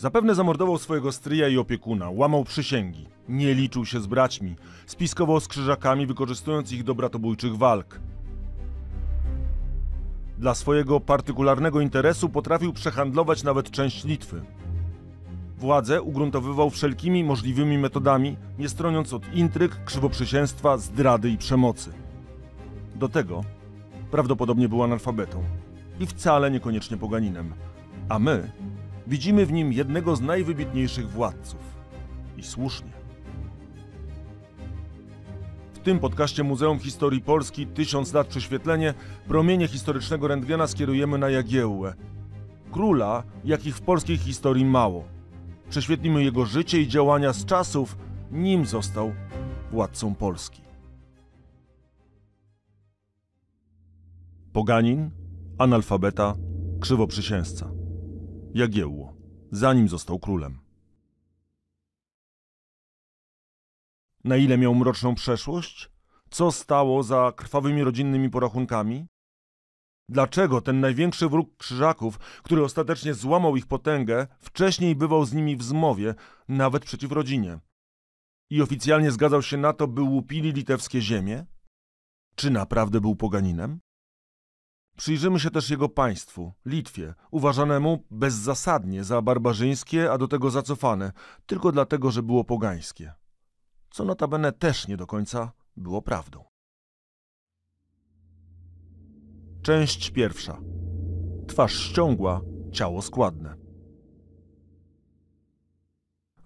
Zapewne zamordował swojego stryja i opiekuna, łamał przysięgi, nie liczył się z braćmi, spiskował z krzyżakami, wykorzystując ich do bratobójczych walk. Dla swojego partykularnego interesu potrafił przehandlować nawet część Litwy. Władzę ugruntowywał wszelkimi możliwymi metodami, nie stroniąc od intryg, krzywoprzysięstwa, zdrady i przemocy. Do tego prawdopodobnie był analfabetą i wcale niekoniecznie poganinem, a my Widzimy w nim jednego z najwybitniejszych władców. I słusznie. W tym podcaście Muzeum Historii Polski Tysiąc lat prześwietlenie promienie historycznego Rentgena skierujemy na Jagiełłę. Króla, jakich w polskiej historii mało. Prześwietlimy jego życie i działania z czasów, nim został władcą Polski. Poganin, analfabeta, krzywoprzysięzca. Jagiełło, zanim został królem. Na ile miał mroczną przeszłość? Co stało za krwawymi rodzinnymi porachunkami? Dlaczego ten największy wróg krzyżaków, który ostatecznie złamał ich potęgę, wcześniej bywał z nimi w zmowie, nawet przeciw rodzinie? I oficjalnie zgadzał się na to, by łupili litewskie ziemie? Czy naprawdę był poganinem? Przyjrzymy się też jego państwu, Litwie, uważanemu bezzasadnie za barbarzyńskie, a do tego zacofane, tylko dlatego, że było pogańskie. Co notabene też nie do końca było prawdą. Część pierwsza. Twarz ściągła, ciało składne.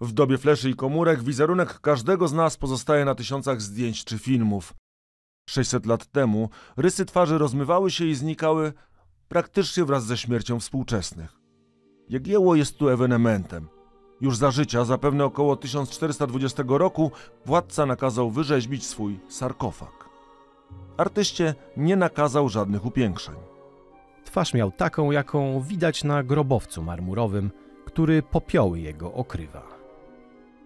W dobie fleszy i komórek wizerunek każdego z nas pozostaje na tysiącach zdjęć czy filmów. 600 lat temu rysy twarzy rozmywały się i znikały praktycznie wraz ze śmiercią współczesnych. Jagiełło jest tu ewenementem. Już za życia, zapewne około 1420 roku, władca nakazał wyrzeźbić swój sarkofag. Artyście nie nakazał żadnych upiększeń. Twarz miał taką, jaką widać na grobowcu marmurowym, który popioły jego okrywa.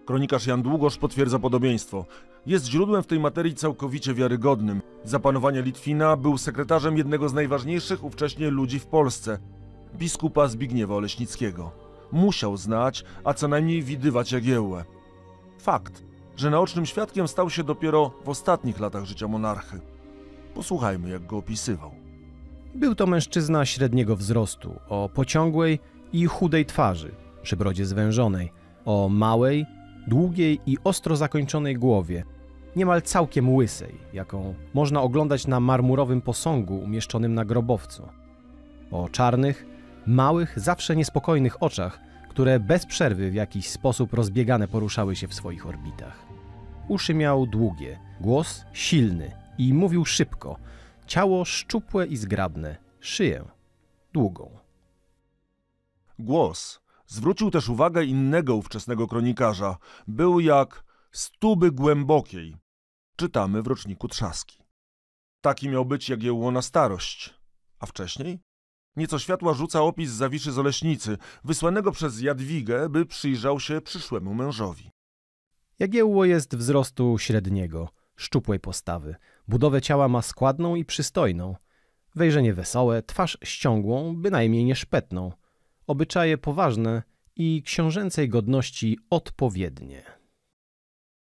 Kronikarz Jan Długosz potwierdza podobieństwo jest źródłem w tej materii całkowicie wiarygodnym. Za panowania Litwina był sekretarzem jednego z najważniejszych ówcześnie ludzi w Polsce, biskupa Zbigniewa Oleśnickiego. Musiał znać, a co najmniej widywać Jagiełłę. Fakt, że naocznym świadkiem stał się dopiero w ostatnich latach życia monarchy. Posłuchajmy, jak go opisywał. Był to mężczyzna średniego wzrostu, o pociągłej i chudej twarzy, przy brodzie zwężonej, o małej długiej i ostro zakończonej głowie, niemal całkiem łysej, jaką można oglądać na marmurowym posągu umieszczonym na grobowcu. O czarnych, małych, zawsze niespokojnych oczach, które bez przerwy w jakiś sposób rozbiegane poruszały się w swoich orbitach. Uszy miał długie, głos silny i mówił szybko, ciało szczupłe i zgrabne, szyję długą. Głos Zwrócił też uwagę innego ówczesnego kronikarza. Był jak stuby głębokiej. Czytamy w roczniku Trzaski. Taki miał być na starość. A wcześniej? Nieco światła rzuca opis Zawiszy z Oleśnicy, wysłanego przez Jadwigę, by przyjrzał się przyszłemu mężowi. Jagiełło jest wzrostu średniego, szczupłej postawy. Budowę ciała ma składną i przystojną. Wejrzenie wesołe, twarz ściągłą, bynajmniej nieszpetną obyczaje poważne i książęcej godności odpowiednie.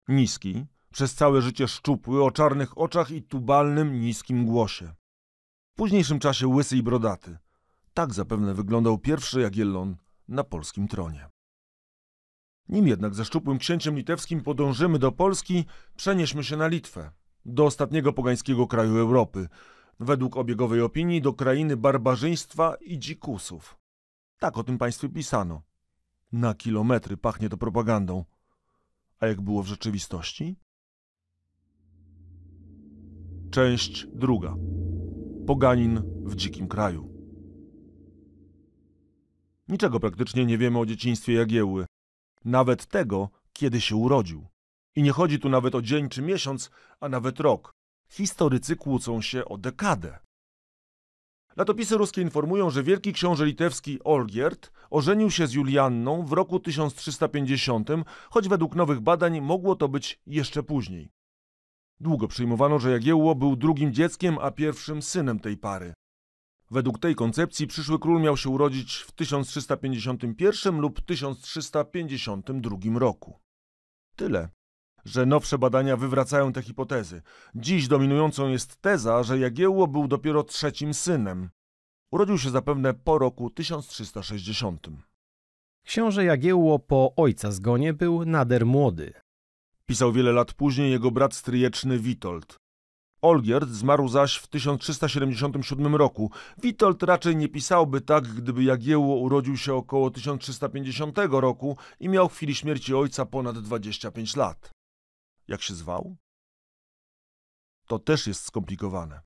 Niski, przez całe życie szczupły, o czarnych oczach i tubalnym, niskim głosie. W późniejszym czasie łysy i brodaty. Tak zapewne wyglądał pierwszy Jagiellon na polskim tronie. Nim jednak ze szczupłym księciem litewskim podążymy do Polski, przenieśmy się na Litwę, do ostatniego pogańskiego kraju Europy, według obiegowej opinii do krainy barbarzyństwa i dzikusów. Tak o tym państwie pisano. Na kilometry pachnie to propagandą. A jak było w rzeczywistości? Część druga. Poganin w dzikim kraju. Niczego praktycznie nie wiemy o dzieciństwie Jagiełły. Nawet tego, kiedy się urodził. I nie chodzi tu nawet o dzień czy miesiąc, a nawet rok. Historycy kłócą się o dekadę. Latopisy ruskie informują, że wielki książę litewski Olgierd ożenił się z Julianną w roku 1350, choć według nowych badań mogło to być jeszcze później. Długo przyjmowano, że Jagiełło był drugim dzieckiem, a pierwszym synem tej pary. Według tej koncepcji przyszły król miał się urodzić w 1351 lub 1352 roku. Tyle że nowsze badania wywracają te hipotezy. Dziś dominującą jest teza, że Jagiełło był dopiero trzecim synem. Urodził się zapewne po roku 1360. Książę Jagiełło po ojca zgonie był nader młody. Pisał wiele lat później jego brat stryjeczny Witold. Olgierd zmarł zaś w 1377 roku. Witold raczej nie pisałby tak, gdyby Jagiełło urodził się około 1350 roku i miał w chwili śmierci ojca ponad 25 lat jak się zwał? To też jest skomplikowane.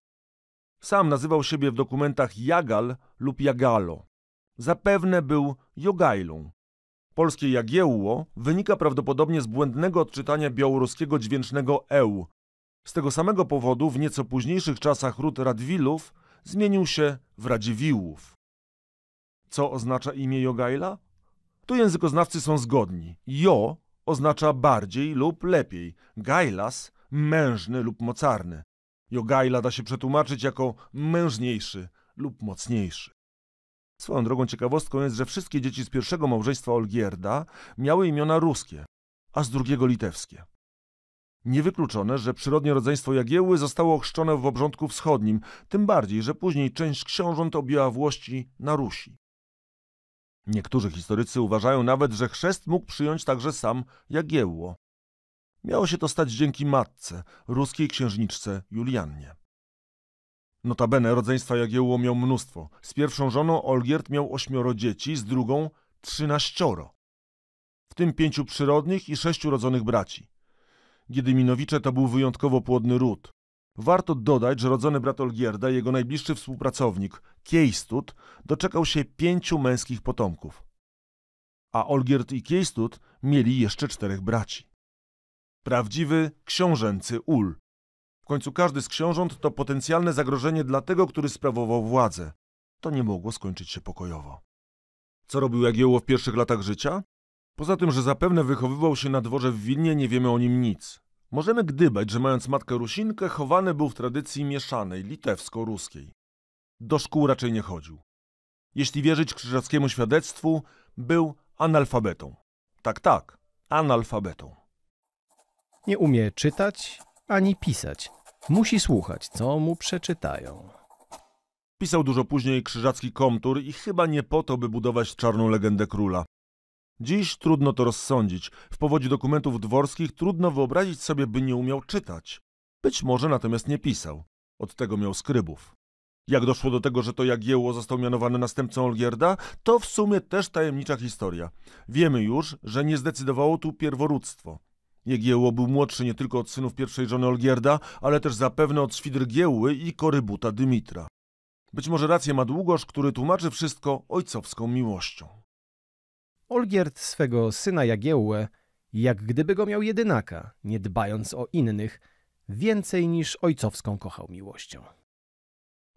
Sam nazywał siebie w dokumentach Jagal lub Jagalo. Zapewne był Jogailą. Polskie Jagiełło wynika prawdopodobnie z błędnego odczytania białoruskiego dźwięcznego eł. Z tego samego powodu w nieco późniejszych czasach ród Radwilów zmienił się w Radziwiłłów. Co oznacza imię Jogaila? Tu językoznawcy są zgodni. Jo oznacza bardziej lub lepiej. Gailas – mężny lub mocarny. Jogaila da się przetłumaczyć jako mężniejszy lub mocniejszy. Swoją drogą ciekawostką jest, że wszystkie dzieci z pierwszego małżeństwa Olgierda miały imiona ruskie, a z drugiego litewskie. Niewykluczone, że przyrodnie rodzeństwo Jagieły zostało ochrzczone w obrządku wschodnim, tym bardziej, że później część książąt objęła Włości na Rusi. Niektórzy historycy uważają nawet, że chrzest mógł przyjąć także sam Jagiełło. Miało się to stać dzięki matce, ruskiej księżniczce Juliannie. Notabene rodzeństwa Jagiełło miał mnóstwo. Z pierwszą żoną Olgierd miał ośmioro dzieci, z drugą trzynaścioro. W tym pięciu przyrodnich i sześciu rodzonych braci. Giedyminowicze to był wyjątkowo płodny ród. Warto dodać, że rodzony brat Olgierda, jego najbliższy współpracownik, Kiejstut, doczekał się pięciu męskich potomków. A Olgierd i Kiejstut mieli jeszcze czterech braci. Prawdziwy książęcy ul. W końcu każdy z książąt to potencjalne zagrożenie dla tego, który sprawował władzę. To nie mogło skończyć się pokojowo. Co robił Jagiełło w pierwszych latach życia? Poza tym, że zapewne wychowywał się na dworze w Wilnie, nie wiemy o nim nic. Możemy gdybać, że mając matkę Rusinkę, chowany był w tradycji mieszanej, litewsko-ruskiej. Do szkół raczej nie chodził. Jeśli wierzyć krzyżackiemu świadectwu, był analfabetą. Tak, tak, analfabetą. Nie umie czytać ani pisać. Musi słuchać, co mu przeczytają. Pisał dużo później krzyżacki komtur i chyba nie po to, by budować czarną legendę króla. Dziś trudno to rozsądzić. W powodzi dokumentów dworskich trudno wyobrazić sobie, by nie umiał czytać. Być może natomiast nie pisał. Od tego miał skrybów. Jak doszło do tego, że to Jagiełło został mianowany następcą Olgierda, to w sumie też tajemnicza historia. Wiemy już, że nie zdecydowało tu pierworództwo. Jagiełło był młodszy nie tylko od synów pierwszej żony Olgierda, ale też zapewne od Świdrgiełły i korybuta Dymitra. Być może rację ma Długosz, który tłumaczy wszystko ojcowską miłością. Olgierd swego syna Jagiełłę, jak gdyby go miał jedynaka, nie dbając o innych, więcej niż ojcowską kochał miłością.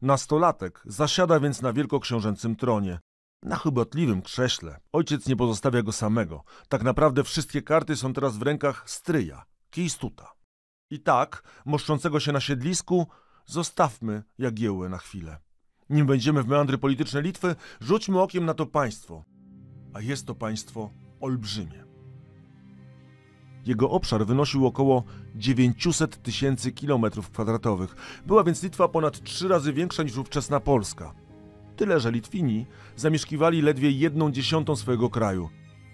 Nastolatek zasiada więc na wielkoksiążęcym tronie. Na chybotliwym krześle. Ojciec nie pozostawia go samego. Tak naprawdę wszystkie karty są teraz w rękach stryja, Kistuta. I tak, moszczącego się na siedlisku, zostawmy Jagiełę na chwilę. Nim będziemy w meandry polityczne Litwy, rzućmy okiem na to państwo a jest to państwo olbrzymie. Jego obszar wynosił około 900 tysięcy kilometrów kwadratowych. Była więc Litwa ponad trzy razy większa niż ówczesna Polska. Tyle, że Litwini zamieszkiwali ledwie jedną dziesiątą swojego kraju.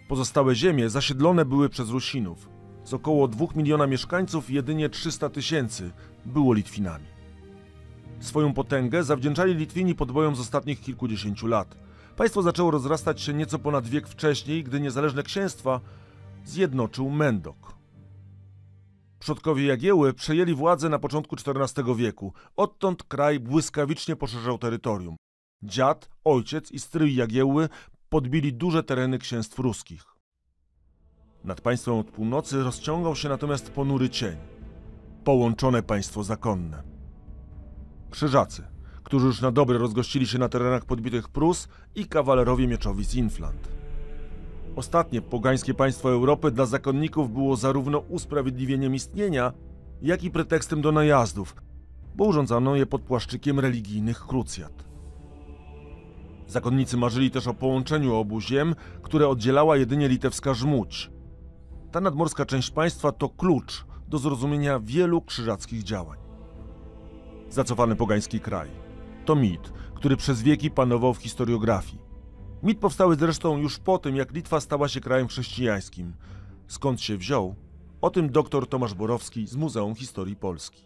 Pozostałe ziemie zasiedlone były przez Rusinów. Z około 2 miliona mieszkańców jedynie 300 tysięcy było Litwinami. Swoją potęgę zawdzięczali Litwini podbojom z ostatnich kilkudziesięciu lat – Państwo zaczęło rozrastać się nieco ponad wiek wcześniej, gdy niezależne księstwa zjednoczył Mendok. Przodkowie Jagieły przejęli władzę na początku XIV wieku. Odtąd kraj błyskawicznie poszerzał terytorium. Dziad, ojciec i stryj Jagieły podbili duże tereny księstw ruskich. Nad państwem od północy rozciągał się natomiast ponury cień. Połączone państwo zakonne. Krzyżacy – którzy już na dobre rozgościli się na terenach podbitych Prus i kawalerowie mieczowi z Infland. Ostatnie pogańskie państwo Europy dla zakonników było zarówno usprawiedliwieniem istnienia, jak i pretekstem do najazdów, bo urządzano je pod płaszczykiem religijnych krucjat. Zakonnicy marzyli też o połączeniu obu ziem, które oddzielała jedynie litewska żmudź. Ta nadmorska część państwa to klucz do zrozumienia wielu krzyżackich działań. Zacofany pogański kraj – to mit, który przez wieki panował w historiografii. Mit powstały zresztą już po tym, jak Litwa stała się krajem chrześcijańskim. Skąd się wziął? O tym dr Tomasz Borowski z Muzeum Historii Polski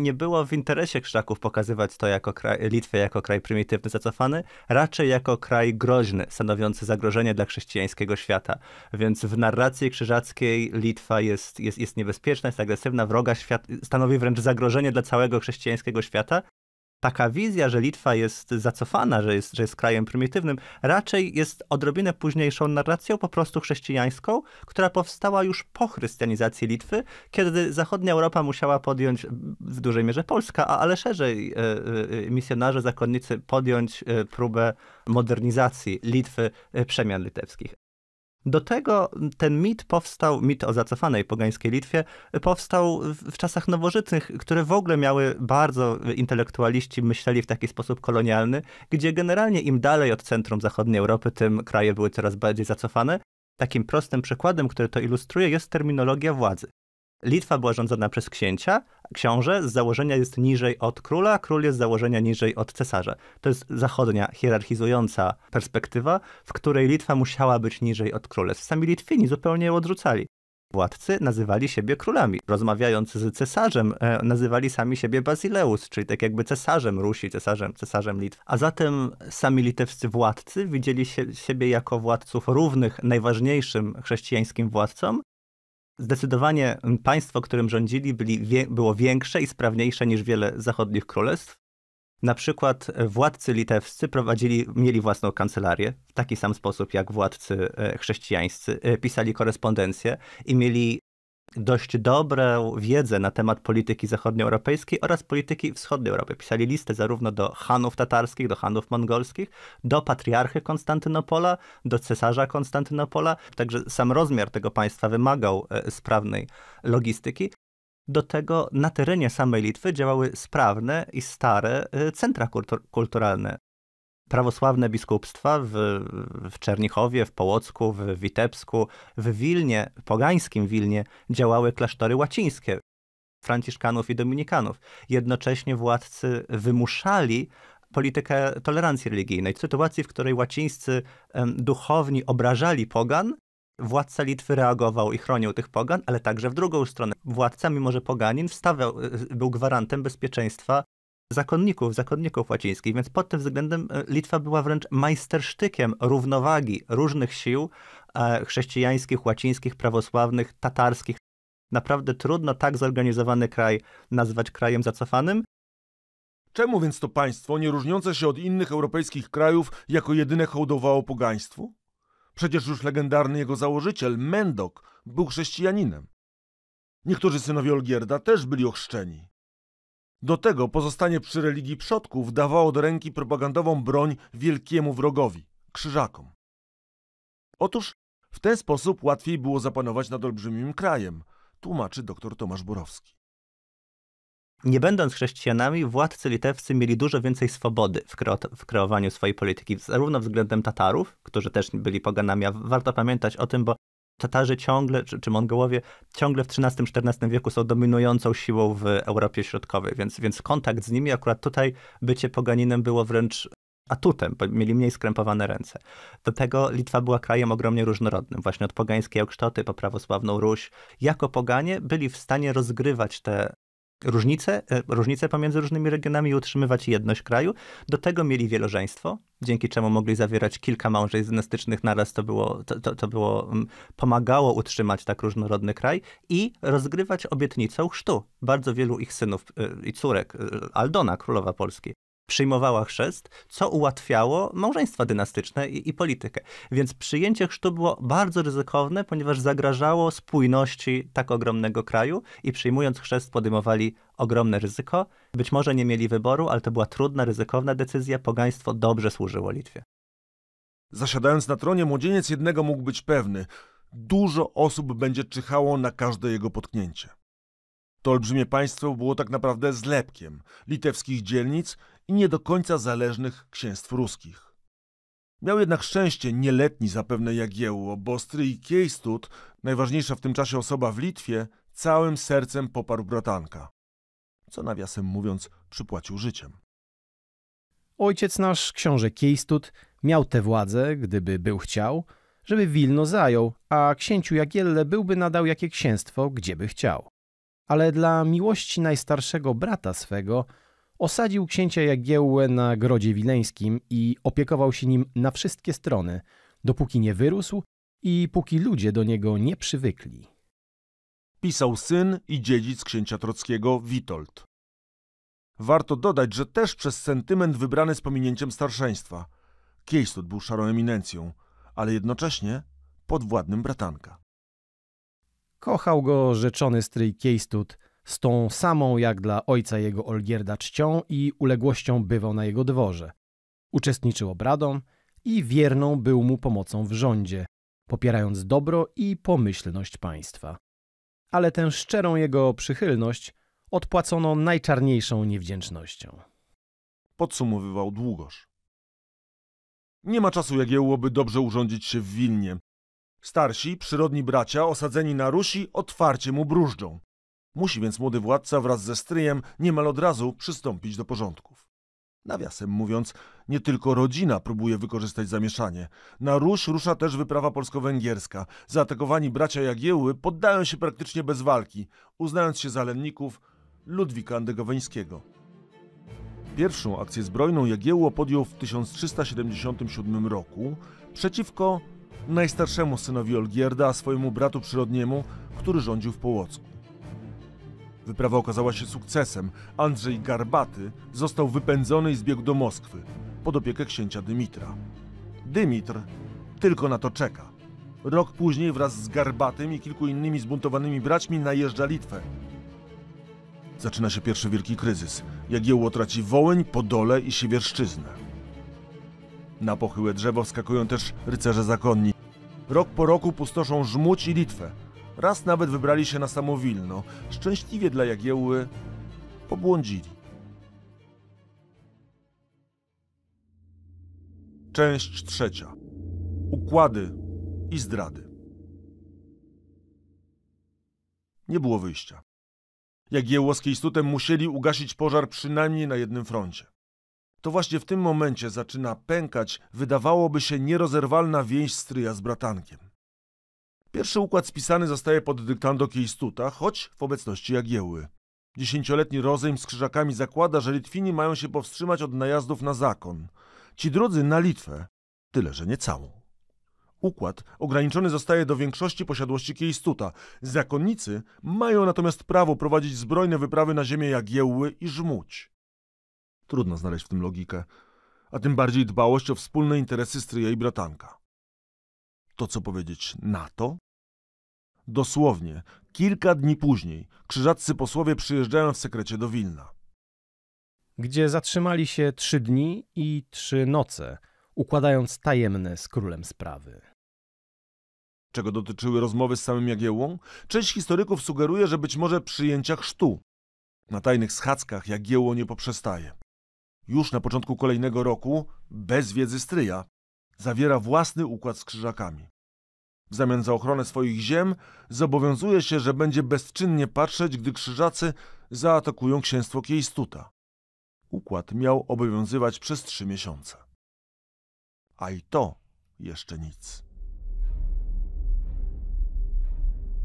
nie było w interesie krzaków pokazywać to jako kraj, Litwę jako kraj prymitywny, zacofany, raczej jako kraj groźny, stanowiący zagrożenie dla chrześcijańskiego świata. Więc w narracji krzyżackiej Litwa jest, jest, jest niebezpieczna, jest agresywna, wroga świata, stanowi wręcz zagrożenie dla całego chrześcijańskiego świata, taka wizja, że Litwa jest zacofana, że jest, że jest krajem prymitywnym, raczej jest odrobinę późniejszą narracją, po prostu chrześcijańską, która powstała już po chrystianizacji Litwy, kiedy zachodnia Europa musiała podjąć, w dużej mierze Polska, a, ale szerzej e, e, misjonarze, zakonnicy podjąć e, próbę modernizacji Litwy, przemian litewskich. Do tego ten mit powstał, mit o zacofanej pogańskiej Litwie, powstał w czasach nowożytnych, które w ogóle miały bardzo intelektualiści, myśleli w taki sposób kolonialny, gdzie generalnie im dalej od centrum zachodniej Europy, tym kraje były coraz bardziej zacofane. Takim prostym przykładem, który to ilustruje, jest terminologia władzy. Litwa była rządzona przez księcia, książę z założenia jest niżej od króla, król jest z założenia niżej od cesarza. To jest zachodnia, hierarchizująca perspektywa, w której Litwa musiała być niżej od króla. Sami Litwini zupełnie ją odrzucali. Władcy nazywali siebie królami. Rozmawiając z cesarzem, e, nazywali sami siebie Bazileus, czyli tak jakby cesarzem Rusi, cesarzem, cesarzem Litwy. A zatem sami litewscy władcy widzieli się, siebie jako władców równych najważniejszym chrześcijańskim władcom, Zdecydowanie państwo, którym rządzili, byli, wie, było większe i sprawniejsze niż wiele zachodnich królestw. Na przykład władcy litewscy prowadzili, mieli własną kancelarię, w taki sam sposób jak władcy e, chrześcijańscy, e, pisali korespondencję i mieli dość dobrą wiedzę na temat polityki zachodnioeuropejskiej oraz polityki wschodniej Europy. Pisali listy zarówno do Hanów tatarskich, do Hanów mongolskich, do patriarchy Konstantynopola, do cesarza Konstantynopola, także sam rozmiar tego państwa wymagał e, sprawnej logistyki. Do tego na terenie samej Litwy działały sprawne i stare e, centra kultur kulturalne prawosławne biskupstwa w, w Czernichowie, w Połocku, w Witebsku, w Wilnie, pogańskim Wilnie działały klasztory łacińskie franciszkanów i dominikanów. Jednocześnie władcy wymuszali politykę tolerancji religijnej. W sytuacji, w której łacińscy duchowni obrażali pogan, władca Litwy reagował i chronił tych pogan, ale także w drugą stronę. Władca, mimo że poganin, y, był gwarantem bezpieczeństwa zakonników, zakonników łacińskich, więc pod tym względem e, Litwa była wręcz majstersztykiem równowagi różnych sił e, chrześcijańskich, łacińskich, prawosławnych, tatarskich. Naprawdę trudno tak zorganizowany kraj nazwać krajem zacofanym. Czemu więc to państwo, nie różniące się od innych europejskich krajów, jako jedyne hołdowało pogaństwu? Przecież już legendarny jego założyciel, Mendok, był chrześcijaninem. Niektórzy synowie Olgierda też byli ochrzczeni. Do tego pozostanie przy religii przodków dawało do ręki propagandową broń wielkiemu wrogowi krzyżakom. Otóż w ten sposób łatwiej było zapanować nad olbrzymim krajem, tłumaczy dr Tomasz Borowski. Nie będąc chrześcijanami, władcy litewscy mieli dużo więcej swobody w, kreo w, kreowaniu swojej polityki, zarówno względem Tatarów, którzy też byli poganami, a warto pamiętać o tym, bo Tatarzy ciągle, czy, czy Mongołowie, ciągle w XIII-XIV wieku są dominującą siłą w Europie Środkowej, więc, więc kontakt z nimi akurat tutaj bycie poganinem było wręcz atutem, bo mieli mniej skrępowane ręce. Do tego Litwa była krajem ogromnie różnorodnym, właśnie od pogańskiej Oksztoty po prawosławną Ruś. Jako poganie byli w stanie rozgrywać te różnice, e, różnice pomiędzy różnymi regionami i utrzymywać jedność kraju. Do tego mieli wielożeństwo, dzięki czemu mogli zawierać kilka małżeństw dynastycznych naraz. To, było, to, to, to było, pomagało utrzymać tak różnorodny kraj i rozgrywać obietnicę chrztu bardzo wielu ich synów e, i córek, e, Aldona, królowa Polski przyjmowała chrzest, co ułatwiało małżeństwa dynastyczne i, i, politykę. Więc przyjęcie chrztu było bardzo ryzykowne, ponieważ zagrażało spójności tak ogromnego kraju i przyjmując chrzest podejmowali ogromne ryzyko. Być może nie mieli wyboru, ale to była trudna, ryzykowna decyzja. Pogaństwo dobrze służyło Litwie. Zasiadając na tronie, młodzieniec jednego mógł być pewny. Dużo osób będzie czyhało na każde jego potknięcie. To olbrzymie państwo było tak naprawdę zlepkiem litewskich dzielnic i nie do końca zależnych księstw ruskich. Miał jednak szczęście nieletni zapewne Jagiełło, bo stryj Kiejstut, najważniejsza w tym czasie osoba w Litwie, całym sercem poparł bratanka. Co nawiasem mówiąc, przypłacił życiem. Ojciec nasz, książę Kiejstut, miał tę władzę, gdyby był chciał, żeby Wilno zajął, a księciu Jagielle byłby nadał jakie księstwo, gdzieby chciał. Ale dla miłości najstarszego brata swego Osadził księcia Jagiełłę na grodzie wileńskim i opiekował się nim na wszystkie strony, dopóki nie wyrósł i póki ludzie do niego nie przywykli. Pisał syn i dziedzic księcia Trockiego Witold. Warto dodać, że też przez sentyment wybrany z pominięciem starszeństwa. Kiejstut był szarą eminencją, ale jednocześnie podwładnym bratanka. Kochał go rzeczony stryj Kiejstut – z tą samą jak dla ojca jego Olgierda czcią i uległością bywał na jego dworze. Uczestniczył obradom i wierną był mu pomocą w rządzie, popierając dobro i pomyślność państwa. Ale tę szczerą jego przychylność odpłacono najczarniejszą niewdzięcznością. Podsumowywał długoż. Nie ma czasu jełoby dobrze urządzić się w Wilnie. Starsi, przyrodni bracia, osadzeni na Rusi, otwarcie mu bróżdżą. Musi więc młody władca wraz ze stryjem niemal od razu przystąpić do porządków. Nawiasem mówiąc, nie tylko rodzina próbuje wykorzystać zamieszanie. Na rusz rusza też wyprawa polsko-węgierska. Zaatakowani bracia Jagiełły poddają się praktycznie bez walki, uznając się zalenników Ludwika Andegoweńskiego. Pierwszą akcję zbrojną Jagiełło podjął w 1377 roku przeciwko najstarszemu synowi Olgierda, a swojemu bratu przyrodniemu, który rządził w Połocku. Wyprawa okazała się sukcesem. Andrzej Garbaty został wypędzony i zbiegł do Moskwy pod opiekę księcia Dymitra. Dymitr tylko na to czeka. Rok później wraz z Garbatym i kilku innymi zbuntowanymi braćmi najeżdża Litwę. Zaczyna się pierwszy wielki kryzys. Jagiełło traci Wołyń, Podole i Siewierszczyznę. Na pochyłe drzewo wskakują też rycerze zakonni. Rok po roku pustoszą Żmudź i Litwę. Raz nawet wybrali się na samowilno. Szczęśliwie dla Jagiełły pobłądzili. Część trzecia. Układy i zdrady. Nie było wyjścia. Jagiełło i Kiejstutem musieli ugasić pożar przynajmniej na jednym froncie. To właśnie w tym momencie zaczyna pękać, wydawałoby się, nierozerwalna więź stryja z bratankiem. Pierwszy układ spisany zostaje pod dyktando Kiejstuta, choć w obecności Jagieły. Dziesięcioletni rozejm z krzyżakami zakłada, że Litwini mają się powstrzymać od najazdów na zakon. Ci drudzy na Litwę, tyle że nie całą. Układ ograniczony zostaje do większości posiadłości Kiejstuta. Zakonnicy mają natomiast prawo prowadzić zbrojne wyprawy na ziemię Jagiełły i Żmudź. Trudno znaleźć w tym logikę, a tym bardziej dbałość o wspólne interesy stryja i bratanka to co powiedzieć na to? Dosłownie, kilka dni później krzyżaccy posłowie przyjeżdżają w sekrecie do Wilna. Gdzie zatrzymali się trzy dni i trzy noce, układając tajemne z królem sprawy. Czego dotyczyły rozmowy z samym Jagiełą? Część historyków sugeruje, że być może przyjęcia chrztu. Na tajnych schadzkach Jagiełło nie poprzestaje. Już na początku kolejnego roku, bez wiedzy stryja, zawiera własny układ z krzyżakami. W zamian za ochronę swoich ziem zobowiązuje się, że będzie bezczynnie patrzeć, gdy krzyżacy zaatakują księstwo Kiejstuta. Układ miał obowiązywać przez trzy miesiące. A i to jeszcze nic.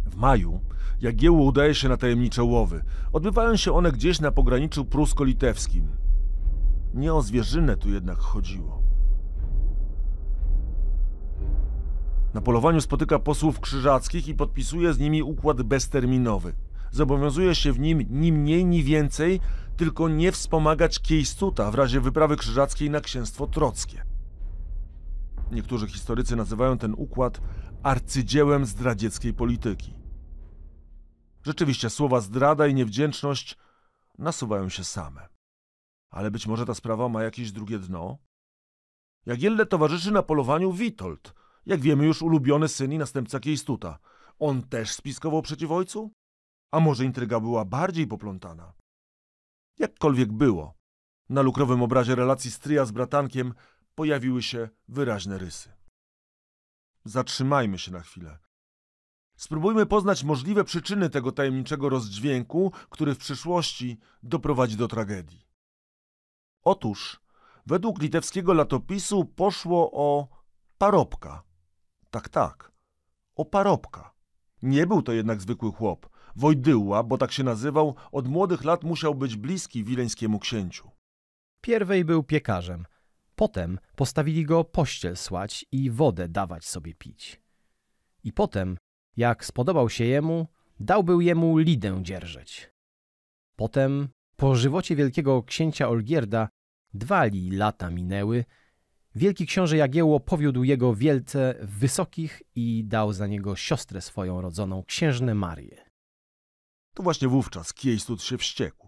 W maju Jagiełło udaje się na tajemnicze łowy. Odbywają się one gdzieś na pograniczu prusko-litewskim. Nie o zwierzynę tu jednak chodziło. Na polowaniu spotyka posłów krzyżackich i podpisuje z nimi układ bezterminowy. Zobowiązuje się w nim ni mniej, ni więcej, tylko nie wspomagać Kiejstuta w razie wyprawy krzyżackiej na księstwo trockie. Niektórzy historycy nazywają ten układ arcydziełem zdradzieckiej polityki. Rzeczywiście słowa zdrada i niewdzięczność nasuwają się same. Ale być może ta sprawa ma jakieś drugie dno? Jagielle towarzyszy na polowaniu Witold – jak wiemy już ulubiony syn i następca Kiejstuta. On też spiskował przeciw ojcu? A może intryga była bardziej poplątana? Jakkolwiek było, na lukrowym obrazie relacji stryja z bratankiem pojawiły się wyraźne rysy. Zatrzymajmy się na chwilę. Spróbujmy poznać możliwe przyczyny tego tajemniczego rozdźwięku, który w przyszłości doprowadzi do tragedii. Otóż, według litewskiego latopisu poszło o parobka, tak, tak. O parobka. Nie był to jednak zwykły chłop. Wojdyła, bo tak się nazywał, od młodych lat musiał być bliski wileńskiemu księciu. Pierwej był piekarzem. Potem postawili go pościel słać i wodę dawać sobie pić. I potem, jak spodobał się jemu, dał był jemu lidę dzierżeć. Potem, po żywocie wielkiego księcia Olgierda, dwa li lata minęły, Wielki książę Jagiełło powiódł jego wielce wysokich i dał za niego siostrę swoją rodzoną, księżnę Marię. To właśnie wówczas Kiejsud się wściekł.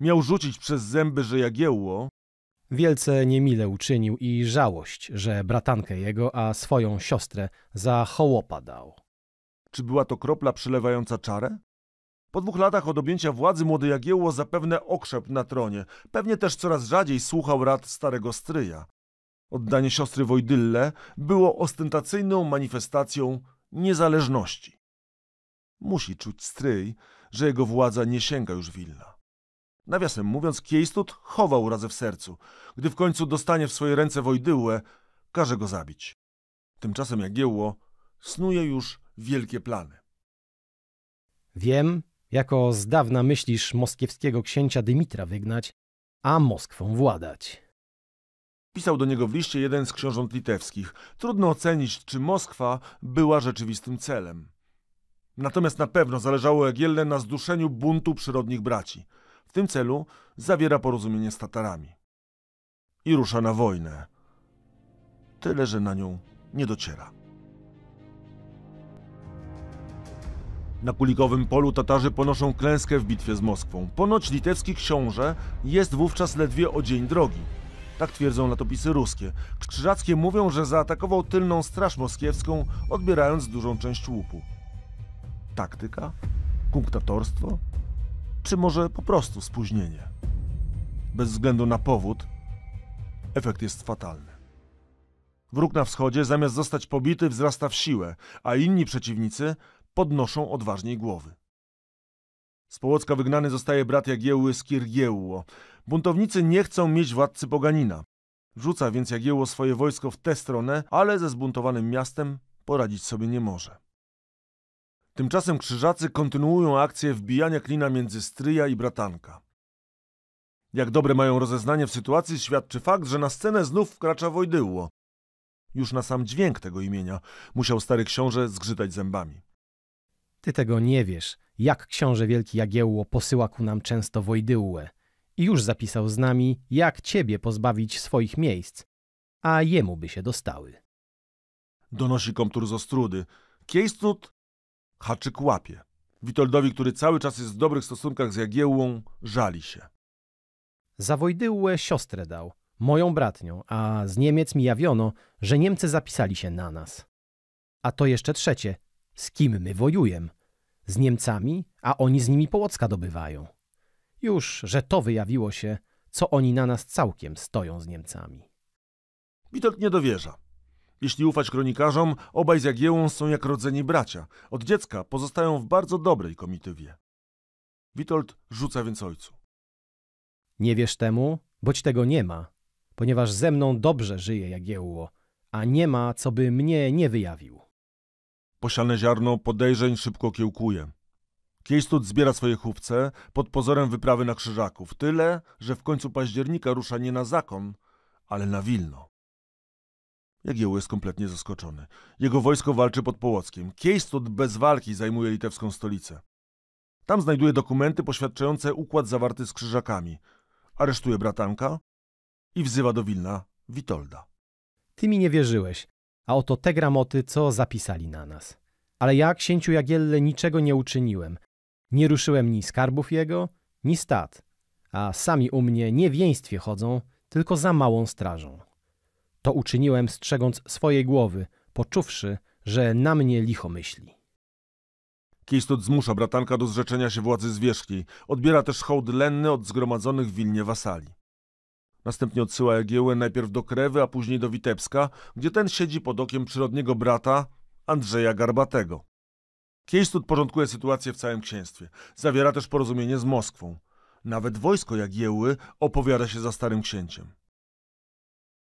Miał rzucić przez zęby, że Jagiełło... Wielce niemile uczynił i żałość, że bratankę jego, a swoją siostrę za hołopa dał. Czy była to kropla przylewająca czarę? Po dwóch latach od objęcia władzy młody Jagiełło zapewne okrzep na tronie. Pewnie też coraz rzadziej słuchał rad starego stryja. Oddanie siostry Wojdylle było ostentacyjną manifestacją niezależności. Musi czuć stryj, że jego władza nie sięga już Wilna. Nawiasem mówiąc, Kiejstut chował razy w sercu. Gdy w końcu dostanie w swoje ręce Wojdyłę, każe go zabić. Tymczasem Jagiełło snuje już wielkie plany. Wiem, jako z dawna myślisz moskiewskiego księcia Dymitra wygnać, a Moskwą władać. Pisał do niego w liście jeden z książąt litewskich. Trudno ocenić, czy Moskwa była rzeczywistym celem. Natomiast na pewno zależało Egielle na zduszeniu buntu przyrodnich braci. W tym celu zawiera porozumienie z Tatarami. I rusza na wojnę. Tyle, że na nią nie dociera. Na Pulikowym polu Tatarzy ponoszą klęskę w bitwie z Moskwą. Ponoć litewski książę jest wówczas ledwie o dzień drogi. Tak twierdzą latopisy ruskie. Krzyżackie mówią, że zaatakował tylną straż moskiewską, odbierając dużą część łupu. Taktyka? Kunktatorstwo? Czy może po prostu spóźnienie? Bez względu na powód, efekt jest fatalny. Wróg na wschodzie, zamiast zostać pobity, wzrasta w siłę, a inni przeciwnicy podnoszą odważniej głowy. Z Połocka wygnany zostaje brat Jagiełły z Kirgiełło, Buntownicy nie chcą mieć władcy poganina. Rzuca więc Jagiełło swoje wojsko w tę stronę, ale ze zbuntowanym miastem poradzić sobie nie może. Tymczasem krzyżacy kontynuują akcję wbijania klina między stryja i bratanka. Jak dobre mają rozeznanie w sytuacji, świadczy fakt, że na scenę znów wkracza Wojdyło. Już na sam dźwięk tego imienia musiał stary książę zgrzytać zębami. Ty tego nie wiesz, jak książę wielki Jagiełło posyła ku nam często Wojdyłę – i już zapisał z nami, jak ciebie pozbawić swoich miejsc, a jemu by się dostały. Donosi komtur z Ostrudy. Kiejstut haczyk łapie. Witoldowi, który cały czas jest w dobrych stosunkach z Jagiełłą, żali się. Za Wojdyłę siostrę dał, moją bratnią, a z Niemiec mi jawiono, że Niemcy zapisali się na nas. A to jeszcze trzecie, z kim my wojujem? Z Niemcami, a oni z nimi Połocka dobywają. Już, że to wyjawiło się, co oni na nas całkiem stoją z Niemcami. Witold nie dowierza. Jeśli ufać kronikarzom, obaj z Jagiełą są jak rodzeni bracia. Od dziecka pozostają w bardzo dobrej komitywie. Witold rzuca więc ojcu. Nie wiesz temu, boć tego nie ma, ponieważ ze mną dobrze żyje Jagiełło, a nie ma, co by mnie nie wyjawił. Posiane ziarno podejrzeń szybko kiełkuje. Kiejstut zbiera swoje chówce pod pozorem wyprawy na Krzyżaków, tyle, że w końcu października rusza nie na zakon, ale na Wilno. Jagiełło jest kompletnie zaskoczony. Jego wojsko walczy pod Połockiem. Kiejstut bez walki zajmuje litewską stolicę. Tam znajduje dokumenty poświadczające układ zawarty z Krzyżakami. Aresztuje bratanka i wzywa do Wilna Witolda. Ty mi nie wierzyłeś, a oto te gramoty, co zapisali na nas. Ale ja, księciu Jagielle, niczego nie uczyniłem, nie ruszyłem ni skarbów jego, ni stad, a sami u mnie nie więństwie chodzą, tylko za małą strażą. To uczyniłem strzegąc swojej głowy, poczuwszy, że na mnie licho myśli. Kiejstot zmusza bratanka do zrzeczenia się władzy zwierzchni. Odbiera też hołd lenny od zgromadzonych w Wilnie wasali. Następnie odsyła Jagiełę najpierw do Krewy, a później do Witebska, gdzie ten siedzi pod okiem przyrodniego brata Andrzeja Garbatego. Kiejstut porządkuje sytuację w całym księstwie. Zawiera też porozumienie z Moskwą. Nawet wojsko Jagieły opowiada się za starym księciem.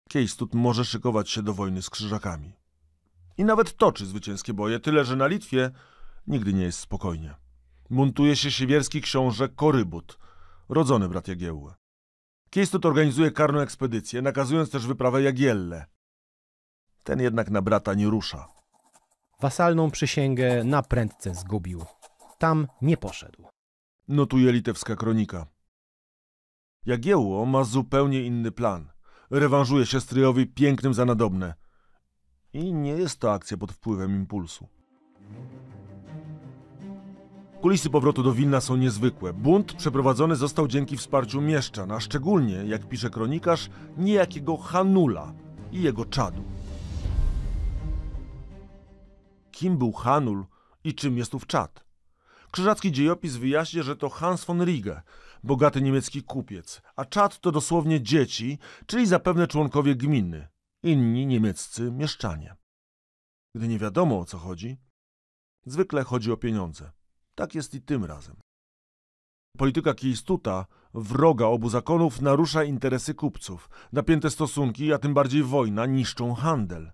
Kiejstut może szykować się do wojny z krzyżakami. I nawet toczy zwycięskie boje, tyle że na Litwie nigdy nie jest spokojnie. Muntuje się siewierski książę Korybut, rodzony brat Jagiełły. Kiejstut organizuje karną ekspedycję, nakazując też wyprawę Jagielle. Ten jednak na brata nie rusza. Wasalną przysięgę na prędce zgubił. Tam nie poszedł. Notuje litewska kronika. Jagiełło ma zupełnie inny plan. Rewanżuje się stryjowi pięknym za nadobne. I nie jest to akcja pod wpływem impulsu. Kulisy powrotu do Wilna są niezwykłe. Bunt przeprowadzony został dzięki wsparciu mieszczan, a szczególnie, jak pisze kronikarz, niejakiego Hanula i jego czadu kim był Hanul i czym jest ów czat. Krzyżacki dziejopis wyjaśnia, że to Hans von Rige, bogaty niemiecki kupiec, a czat to dosłownie dzieci, czyli zapewne członkowie gminy, inni niemieccy mieszczanie. Gdy nie wiadomo o co chodzi, zwykle chodzi o pieniądze. Tak jest i tym razem. Polityka Kiejstuta, wroga obu zakonów, narusza interesy kupców. Napięte stosunki, a tym bardziej wojna, niszczą handel.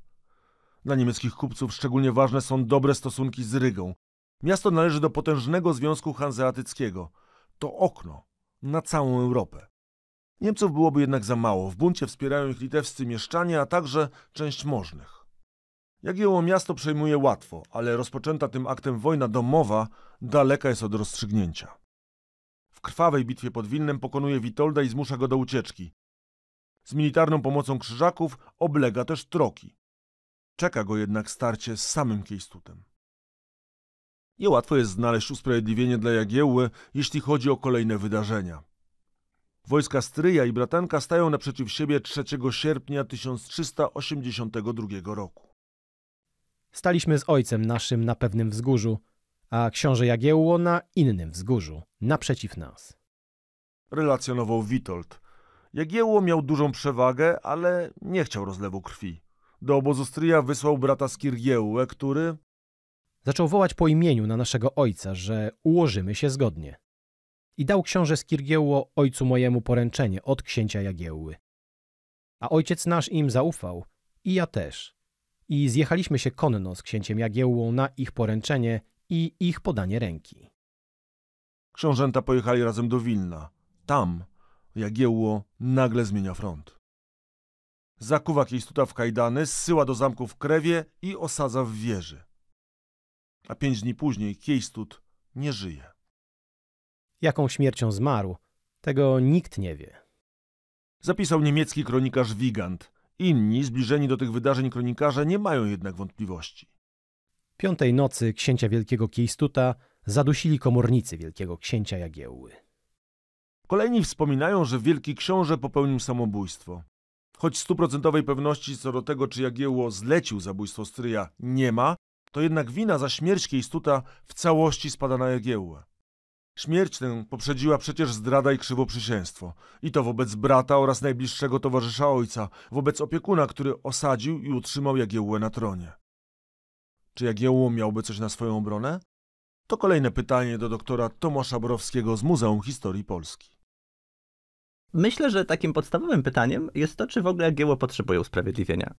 Dla niemieckich kupców szczególnie ważne są dobre stosunki z Rygą. Miasto należy do potężnego związku Hanseatyckiego. To okno na całą Europę. Niemców byłoby jednak za mało. W buncie wspierają ich litewscy mieszczanie, a także część możnych. Jagiełło miasto przejmuje łatwo, ale rozpoczęta tym aktem wojna domowa daleka jest od rozstrzygnięcia. W krwawej bitwie pod Wilnem pokonuje Witolda i zmusza go do ucieczki. Z militarną pomocą krzyżaków oblega też Troki. Czeka go jednak starcie z samym Kiejstutem. Niełatwo jest znaleźć usprawiedliwienie dla Jagiełły, jeśli chodzi o kolejne wydarzenia. Wojska Stryja i Bratanka stają naprzeciw siebie 3 sierpnia 1382 roku. Staliśmy z ojcem naszym na pewnym wzgórzu, a książę Jagiełło na innym wzgórzu, naprzeciw nas. Relacjonował Witold. Jagiełło miał dużą przewagę, ale nie chciał rozlewu krwi do obozu stryja wysłał brata Skirgiełę, e, który... Zaczął wołać po imieniu na naszego ojca, że ułożymy się zgodnie. I dał książę Skirgiełło ojcu mojemu poręczenie od księcia Jagiełły. A ojciec nasz im zaufał, i ja też. I zjechaliśmy się konno z księciem Jagiełłą na ich poręczenie i ich podanie ręki. Książęta pojechali razem do Wilna. Tam Jagiełło nagle zmienia front zakuwa Kiejstuta w kajdany, zsyła do zamku w krewie i osadza w wieży. A pięć dni później Kiejstut nie żyje. Jaką śmiercią zmarł, tego nikt nie wie. Zapisał niemiecki kronikarz Wigand. Inni, zbliżeni do tych wydarzeń kronikarze, nie mają jednak wątpliwości. Piątej nocy księcia Wielkiego Kiejstuta zadusili komornicy Wielkiego Księcia Jagiełły. Kolejni wspominają, że Wielki Książę popełnił samobójstwo. Choć stuprocentowej pewności co do tego, czy Jagiełło zlecił zabójstwo Stryja, nie ma, to jednak wina za śmierć Kiejstuta w całości spada na Jagiełłę. Śmierć tę poprzedziła przecież zdrada i krzywoprzysięstwo. I to wobec brata oraz najbliższego towarzysza ojca, wobec opiekuna, który osadził i utrzymał Jagiełłę na tronie. Czy Jagiełło miałby coś na swoją obronę? To kolejne pytanie do doktora Tomasza Borowskiego z Muzeum Historii Polski. Myślę, że takim podstawowym pytaniem jest to, czy w ogóle Gieło potrzebuje usprawiedliwienia.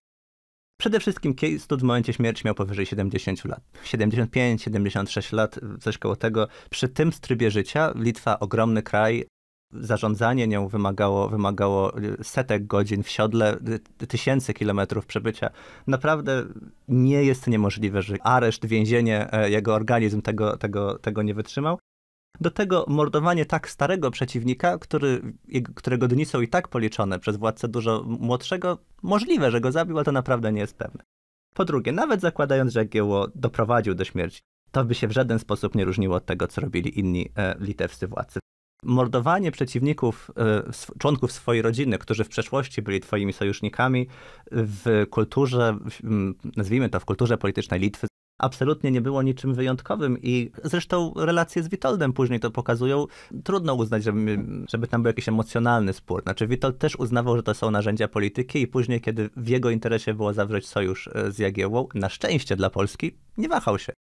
Przede wszystkim Case Stud w momencie śmierci miał powyżej 70 lat. 75, 76 lat, coś koło tego. Przy tym trybie życia Litwa, ogromny kraj, zarządzanie nią wymagało, wymagało y, setek godzin w siodle, y, y, tysięcy kilometrów przebycia. Naprawdę nie jest niemożliwe, że areszt, więzienie, e, jego organizm tego, tego, tego nie wytrzymał. Do tego mordowanie tak starego przeciwnika, który, którego dni są i tak policzone przez władcę dużo młodszego, możliwe, że go zabił, ale to naprawdę nie jest pewne. Po drugie, nawet zakładając, że Jagiełło doprowadził do śmierci, to by się w żaden sposób nie różniło od tego, co robili inni e, litewscy władcy. Mordowanie przeciwników, e, członków swojej rodziny, którzy w przeszłości byli twoimi sojusznikami, w kulturze, nazwijmy to, w kulturze politycznej Litwy absolutnie nie było niczym wyjątkowym i zresztą relacje z Witoldem później to pokazują. Trudno uznać, żeby, żeby tam był jakiś emocjonalny spór. Znaczy Witold też uznawał, że to są narzędzia polityki i później, kiedy w jego interesie było zawrzeć sojusz e, z Jagiełłą, na szczęście dla Polski, nie wahał się.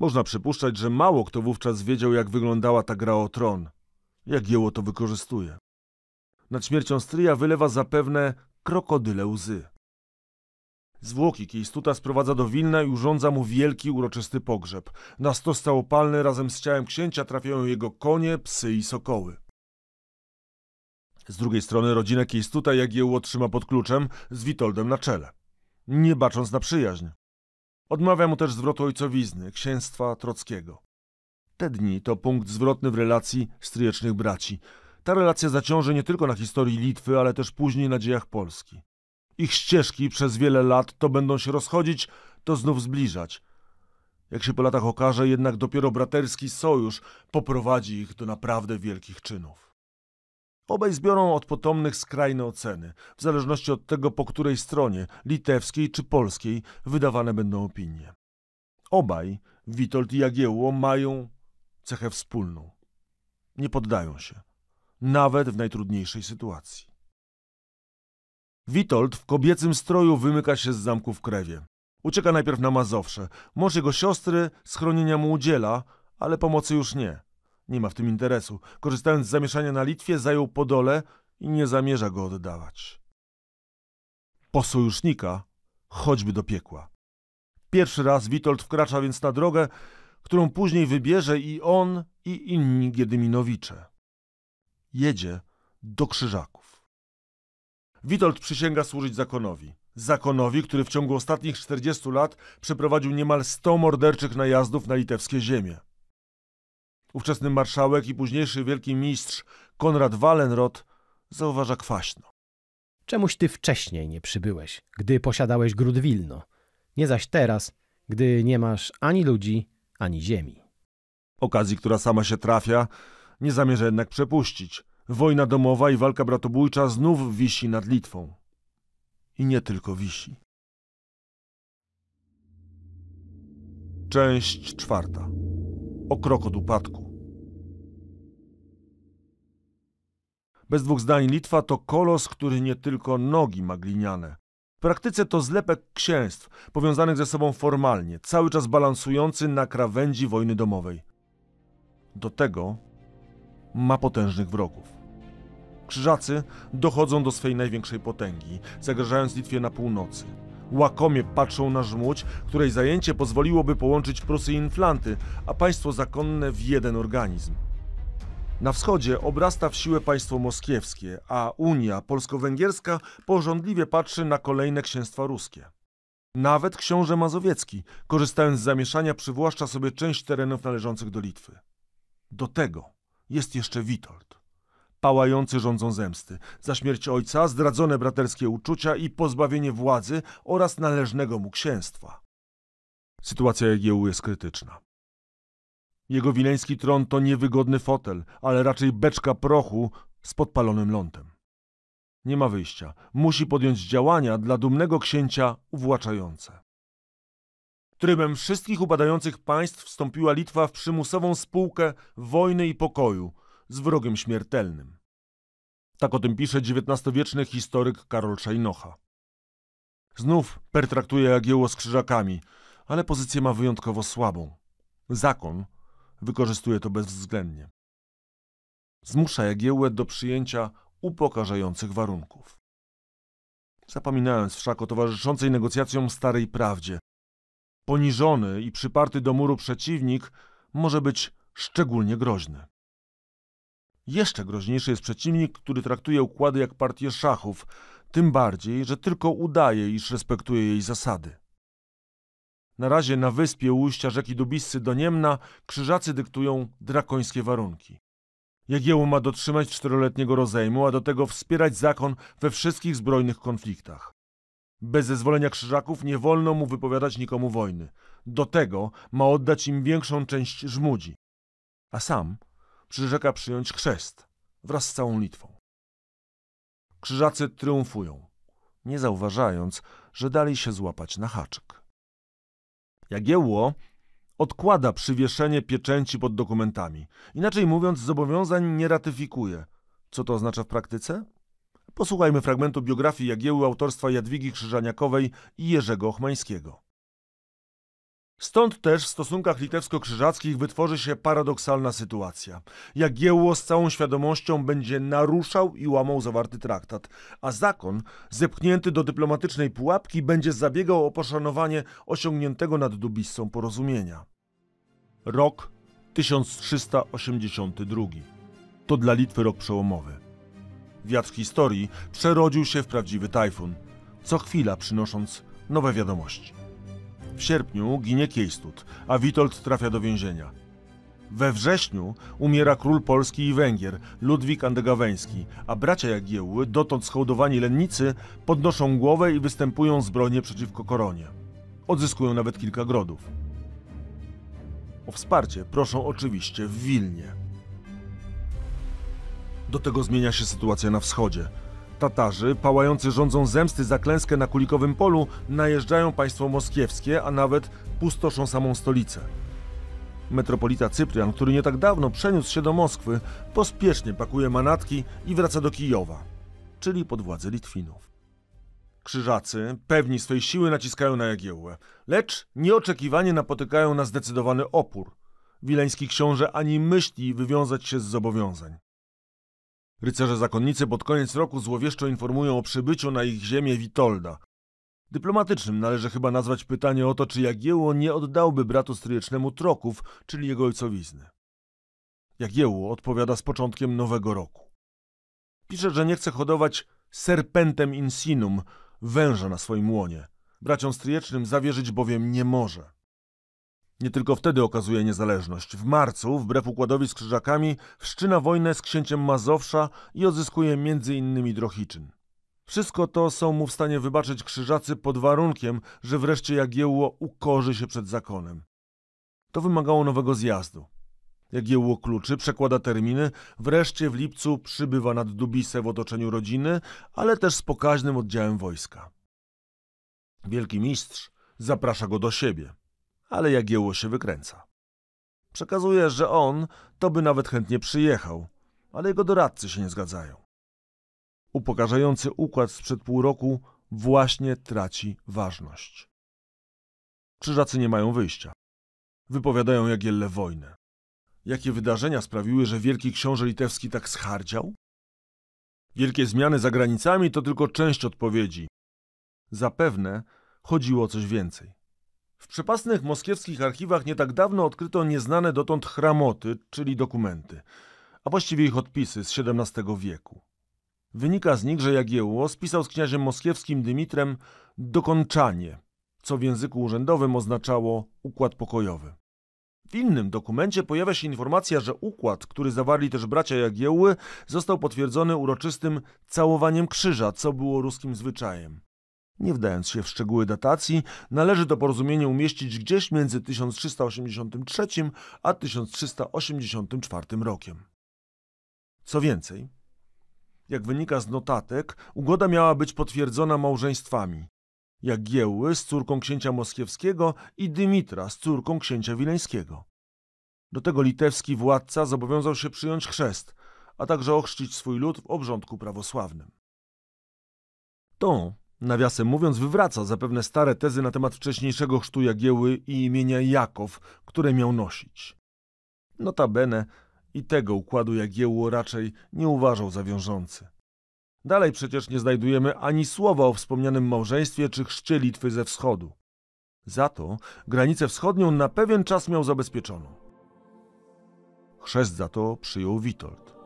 Można przypuszczać, że mało kto wówczas wiedział, jak wyglądała ta gra o tron. Jagiełło to wykorzystuje. Nad śmiercią stryja wylewa zapewne krokodyle łzy. Zwłoki Kiejstuta sprowadza do Wilna i urządza mu wielki, uroczysty pogrzeb. Na stos całopalny razem z ciałem księcia trafiają jego konie, psy i sokoły. Z drugiej strony rodzina Kiejstuta Jagiełło otrzyma pod kluczem z Witoldem na czele. Nie bacząc na przyjaźń. Odmawia mu też zwrotu ojcowizny, księstwa Trockiego. Te dni to punkt zwrotny w relacji stryjecznych braci. Ta relacja zaciąży nie tylko na historii Litwy, ale też później na dziejach Polski. Ich ścieżki przez wiele lat to będą się rozchodzić, to znów zbliżać. Jak się po latach okaże, jednak dopiero braterski sojusz poprowadzi ich do naprawdę wielkich czynów. Obaj zbiorą od potomnych skrajne oceny, w zależności od tego, po której stronie, litewskiej czy polskiej, wydawane będą opinie. Obaj, Witold i Jagiełło, mają cechę wspólną. Nie poddają się, nawet w najtrudniejszej sytuacji. Witold w kobiecym stroju wymyka się z zamku w krewie. Ucieka najpierw na Mazowsze. może jego siostry schronienia mu udziela, ale pomocy już nie. Nie ma w tym interesu. Korzystając z zamieszania na Litwie, zajął Podole i nie zamierza go oddawać. Po sojusznika, choćby do piekła. Pierwszy raz Witold wkracza więc na drogę, którą później wybierze i on, i inni Giedyminowicze. Jedzie do Krzyżaku. Witold przysięga służyć zakonowi. Zakonowi, który w ciągu ostatnich 40 lat przeprowadził niemal 100 morderczych najazdów na litewskie ziemie. Ówczesny marszałek i późniejszy wielki mistrz Konrad Wallenrod zauważa kwaśno. Czemuś ty wcześniej nie przybyłeś, gdy posiadałeś Grudwilno, nie zaś teraz, gdy nie masz ani ludzi, ani ziemi. Okazji, która sama się trafia, nie zamierza jednak przepuścić. Wojna domowa i walka bratobójcza znów wisi nad Litwą. I nie tylko wisi. Część czwarta. O krok od upadku. Bez dwóch zdań Litwa to kolos, który nie tylko nogi ma gliniane. W praktyce to zlepek księstw, powiązanych ze sobą formalnie, cały czas balansujący na krawędzi wojny domowej. Do tego ma potężnych wrogów. Krzyżacy dochodzą do swej największej potęgi, zagrażając Litwie na północy. Łakomie patrzą na żmudź, której zajęcie pozwoliłoby połączyć Prusy i Inflanty, a państwo zakonne w jeden organizm. Na wschodzie obrasta w siłę państwo moskiewskie, a Unia Polsko-Węgierska pożądliwie patrzy na kolejne księstwa ruskie. Nawet książę Mazowiecki, korzystając z zamieszania, przywłaszcza sobie część terenów należących do Litwy. Do tego jest jeszcze Witold. Pałający rządzą zemsty, za śmierć ojca, zdradzone braterskie uczucia i pozbawienie władzy oraz należnego mu księstwa. Sytuacja Jagiełły jest krytyczna. Jego wileński tron to niewygodny fotel, ale raczej beczka prochu z podpalonym lądem. Nie ma wyjścia. Musi podjąć działania dla dumnego księcia uwłaczające. Trybem wszystkich upadających państw wstąpiła Litwa w przymusową spółkę wojny i pokoju – z wrogiem śmiertelnym. Tak o tym pisze XIX-wieczny historyk Karol Szajnocha. Znów pertraktuje Jagiełło z krzyżakami, ale pozycję ma wyjątkowo słabą. Zakon wykorzystuje to bezwzględnie. Zmusza Jagiełłę do przyjęcia upokarzających warunków. Zapominając wszak o towarzyszącej negocjacjom starej prawdzie, poniżony i przyparty do muru przeciwnik może być szczególnie groźny. Jeszcze groźniejszy jest przeciwnik, który traktuje układy jak partię szachów, tym bardziej, że tylko udaje, iż respektuje jej zasady. Na razie na wyspie ujścia rzeki Dubiscy do Niemna krzyżacy dyktują drakońskie warunki. Jagiełło ma dotrzymać czteroletniego rozejmu, a do tego wspierać zakon we wszystkich zbrojnych konfliktach. Bez zezwolenia krzyżaków nie wolno mu wypowiadać nikomu wojny. Do tego ma oddać im większą część żmudzi. A sam przyrzeka przyjąć chrzest wraz z całą Litwą. Krzyżacy triumfują, nie zauważając, że dali się złapać na haczyk. Jagiełło odkłada przywieszenie pieczęci pod dokumentami. Inaczej mówiąc, zobowiązań nie ratyfikuje. Co to oznacza w praktyce? Posłuchajmy fragmentu biografii Jagieły autorstwa Jadwigi Krzyżaniakowej i Jerzego Ochmańskiego. Stąd też w stosunkach litewsko-krzyżackich wytworzy się paradoksalna sytuacja. Jagiełło z całą świadomością będzie naruszał i łamał zawarty traktat, a zakon, zepchnięty do dyplomatycznej pułapki, będzie zabiegał o poszanowanie osiągniętego nad Dubisą porozumienia. Rok 1382. To dla Litwy rok przełomowy. Wiatr historii przerodził się w prawdziwy tajfun, co chwila przynosząc nowe wiadomości. W sierpniu ginie Kiejstut, a Witold trafia do więzienia. We wrześniu umiera król Polski i Węgier, Ludwik Andegaweński, a bracia Jagiełły, dotąd schołdowani lennicy, podnoszą głowę i występują zbrojnie przeciwko koronie. Odzyskują nawet kilka grodów. O wsparcie proszą oczywiście w Wilnie. Do tego zmienia się sytuacja na wschodzie. Tatarzy, pałający rządzą zemsty za klęskę na Kulikowym Polu, najeżdżają państwo moskiewskie, a nawet pustoszą samą stolicę. Metropolita Cyprian, który nie tak dawno przeniósł się do Moskwy, pospiesznie pakuje manatki i wraca do Kijowa, czyli pod władzę Litwinów. Krzyżacy, pewni swej siły, naciskają na Jagiełłę, lecz nieoczekiwanie napotykają na zdecydowany opór. Wileński książę ani myśli wywiązać się z zobowiązań. Rycerze zakonnicy pod koniec roku złowieszczo informują o przybyciu na ich ziemię Witolda. Dyplomatycznym należy chyba nazwać pytanie o to, czy Jagiełło nie oddałby bratu stryjecznemu Troków, czyli jego ojcowizny. Jagiełło odpowiada z początkiem nowego roku. Pisze, że nie chce hodować serpentem insinum, węża na swoim łonie. Braciom stryjecznym zawierzyć bowiem nie może. Nie tylko wtedy okazuje niezależność. W marcu, wbrew układowi z Krzyżakami, wszczyna wojnę z księciem Mazowsza i odzyskuje m.in. Drohiczyn. Wszystko to są mu w stanie wybaczyć krzyżacy pod warunkiem, że wreszcie Jagiełło ukorzy się przed zakonem. To wymagało nowego zjazdu. Jagiełło kluczy, przekłada terminy, wreszcie w lipcu przybywa nad Dubisę w otoczeniu rodziny, ale też z pokaźnym oddziałem wojska. Wielki mistrz zaprasza go do siebie ale Jagiełło się wykręca. Przekazuje, że on to by nawet chętnie przyjechał, ale jego doradcy się nie zgadzają. Upokarzający układ sprzed pół roku właśnie traci ważność. Krzyżacy nie mają wyjścia. Wypowiadają Jagielle wojnę. Jakie wydarzenia sprawiły, że wielki książę litewski tak schardział? Wielkie zmiany za granicami to tylko część odpowiedzi. Zapewne chodziło o coś więcej. W przepasnych moskiewskich archiwach nie tak dawno odkryto nieznane dotąd chramoty, czyli dokumenty, a właściwie ich odpisy z XVII wieku. Wynika z nich, że Jagiełło spisał z księziem moskiewskim Dymitrem dokończanie, co w języku urzędowym oznaczało układ pokojowy. W innym dokumencie pojawia się informacja, że układ, który zawarli też bracia Jagiełły, został potwierdzony uroczystym całowaniem krzyża, co było ruskim zwyczajem. Nie wdając się w szczegóły datacji, należy to porozumienie umieścić gdzieś między 1383 a 1384 rokiem. Co więcej, jak wynika z notatek, ugoda miała być potwierdzona małżeństwami Jagiełły z córką księcia moskiewskiego i Dymitra z córką księcia wileńskiego. Do tego litewski władca zobowiązał się przyjąć chrzest, a także ochrzcić swój lud w obrządku prawosławnym. To Nawiasem mówiąc, wywraca zapewne stare tezy na temat wcześniejszego chrztu Jagieły i imienia Jakow, które miał nosić. Notabene i tego układu Jagiełło raczej nie uważał za wiążący. Dalej przecież nie znajdujemy ani słowa o wspomnianym małżeństwie czy chrzcie Litwy ze wschodu. Za to granicę wschodnią na pewien czas miał zabezpieczoną. Chrzest za to przyjął Witold.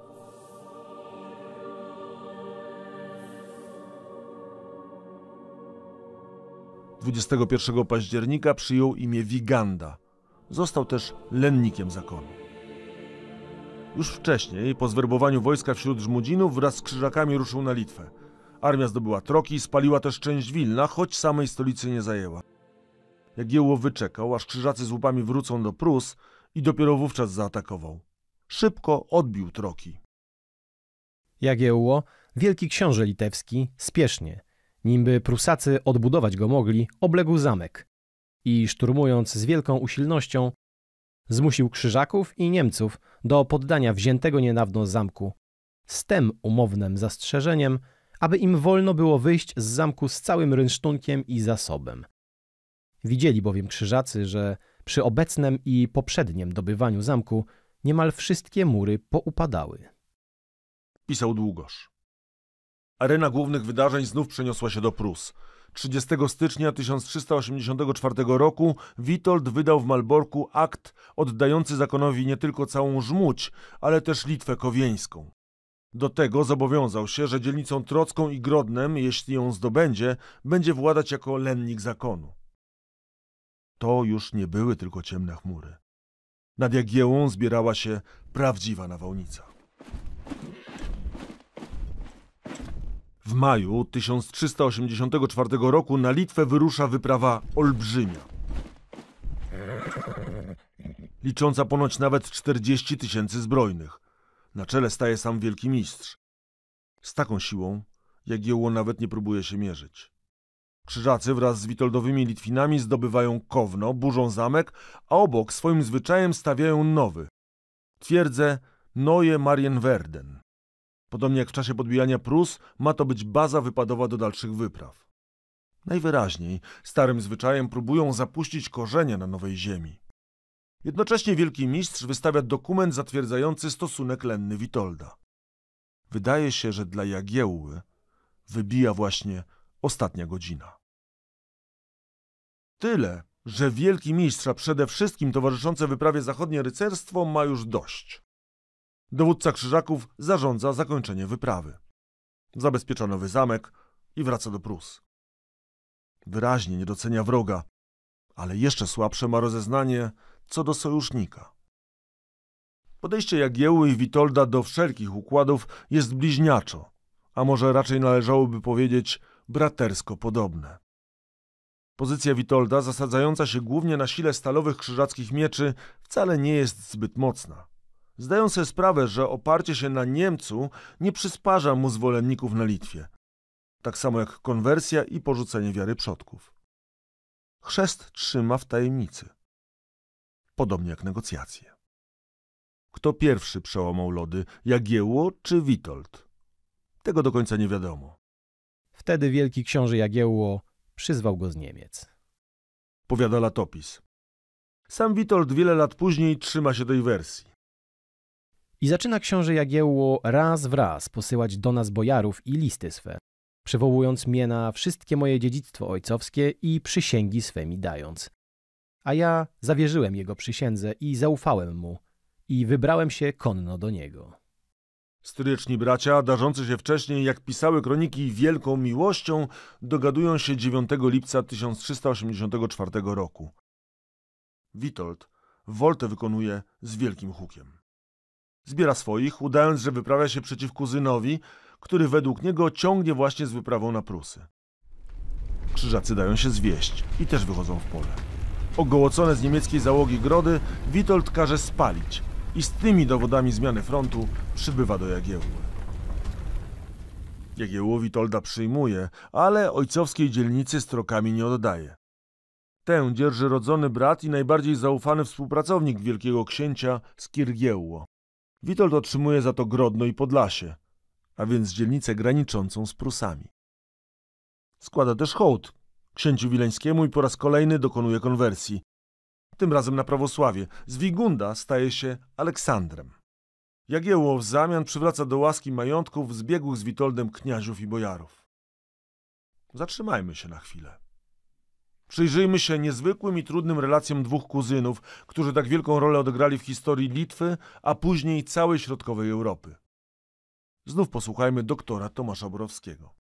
21 października przyjął imię Wiganda. Został też lennikiem zakonu. Już wcześniej, po zwerbowaniu wojska wśród Żmudzinów, wraz z krzyżakami ruszył na Litwę. Armia zdobyła Troki i spaliła też część Wilna, choć samej stolicy nie zajęła. Jagiełło wyczekał, aż krzyżacy z łupami wrócą do Prus i dopiero wówczas zaatakował. Szybko odbił Troki. Jagiełło, wielki książę litewski, spiesznie – Nimby Prusacy odbudować go mogli, obległ zamek i szturmując z wielką usilnością, zmusił Krzyżaków i Niemców do poddania wziętego niedawno zamku, z tym umownym zastrzeżeniem, aby im wolno było wyjść z zamku z całym rynsztunkiem i zasobem. Widzieli bowiem Krzyżacy, że przy obecnym i poprzednim dobywaniu zamku niemal wszystkie mury poupadały. Pisał Długosz. Arena głównych wydarzeń znów przeniosła się do Prus. 30 stycznia 1384 roku Witold wydał w Malborku akt oddający zakonowi nie tylko całą Żmudź, ale też Litwę Kowieńską. Do tego zobowiązał się, że dzielnicą Trocką i Grodnem, jeśli ją zdobędzie, będzie władać jako lennik zakonu. To już nie były tylko ciemne chmury. Nad Jagiełą zbierała się prawdziwa nawałnica. W maju 1384 roku na Litwę wyrusza wyprawa olbrzymia. Licząca ponoć nawet 40 tysięcy zbrojnych. Na czele staje sam wielki mistrz. Z taką siłą Jagiełło nawet nie próbuje się mierzyć. Krzyżacy wraz z witoldowymi Litwinami zdobywają Kowno, burzą zamek, a obok swoim zwyczajem stawiają nowy. Twierdzę Noje Marienwerden. Podobnie jak w czasie podbijania Prus, ma to być baza wypadowa do dalszych wypraw. Najwyraźniej starym zwyczajem próbują zapuścić korzenie na nowej ziemi. Jednocześnie wielki mistrz wystawia dokument zatwierdzający stosunek lenny Witolda. Wydaje się, że dla Jagiełły wybija właśnie ostatnia godzina. Tyle, że wielki mistrza przede wszystkim towarzyszące wyprawie zachodnie rycerstwo ma już dość. Dowódca krzyżaków zarządza zakończenie wyprawy. Zabezpiecza nowy zamek i wraca do Prus. Wyraźnie nie docenia wroga, ale jeszcze słabsze ma rozeznanie co do sojusznika. Podejście Jagieły i Witolda do wszelkich układów jest bliźniaczo, a może raczej należałoby powiedzieć bratersko podobne. Pozycja Witolda, zasadzająca się głównie na sile stalowych krzyżackich mieczy, wcale nie jest zbyt mocna. Zdają sobie sprawę, że oparcie się na Niemcu nie przysparza mu zwolenników na Litwie. Tak samo jak konwersja i porzucenie wiary przodków. Chrzest trzyma w tajemnicy. Podobnie jak negocjacje. Kto pierwszy przełamał lody, Jagiełło czy Witold? Tego do końca nie wiadomo. Wtedy wielki książę Jagiełło przyzwał go z Niemiec. Powiada latopis. Sam Witold wiele lat później trzyma się tej wersji. I zaczyna książę Jagiełło raz wraz posyłać do nas bojarów i listy swe, przywołując mnie na wszystkie moje dziedzictwo ojcowskie i przysięgi swe mi dając. A ja zawierzyłem jego przysiędze i zaufałem mu i wybrałem się konno do niego. Stryczni bracia, darzący się wcześniej, jak pisały kroniki, wielką miłością, dogadują się 9 lipca 1384 roku. Witold woltę wykonuje z wielkim hukiem. Zbiera swoich, udając, że wyprawia się przeciw kuzynowi, który według niego ciągnie właśnie z wyprawą na Prusy. Krzyżacy dają się zwieść i też wychodzą w pole. Ogołocone z niemieckiej załogi grody, Witold każe spalić i z tymi dowodami zmiany frontu przybywa do Jagiełły. Jagiełło Witolda przyjmuje, ale ojcowskiej dzielnicy strokami nie oddaje. Tę dzierży rodzony brat i najbardziej zaufany współpracownik wielkiego księcia Skirgiełło. Witold otrzymuje za to Grodno i Podlasie, a więc dzielnicę graniczącą z Prusami. Składa też hołd księciu Wileńskiemu i po raz kolejny dokonuje konwersji. Tym razem na prawosławie. Z Wigunda staje się Aleksandrem. Jagiełło w zamian przywraca do łaski majątków zbiegłych z Witoldem kniaziów i bojarów. Zatrzymajmy się na chwilę. Przyjrzyjmy się niezwykłym i trudnym relacjom dwóch kuzynów, którzy tak wielką rolę odegrali w historii Litwy, a później całej środkowej Europy. Znów posłuchajmy doktora Tomasza Borowskiego.